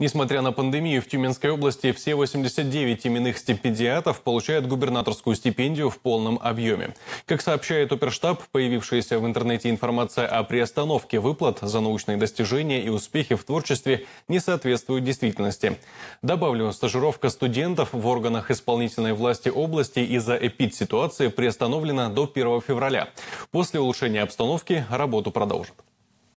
Несмотря на пандемию, в Тюменской области все 89 именных стипендиатов получают губернаторскую стипендию в полном объеме. Как сообщает Оперштаб, появившаяся в интернете информация о приостановке выплат за научные достижения и успехи в творчестве не соответствует действительности. Добавлю, стажировка студентов в органах исполнительной власти области из-за эпид-ситуации приостановлена до 1 февраля. После улучшения обстановки работу продолжат.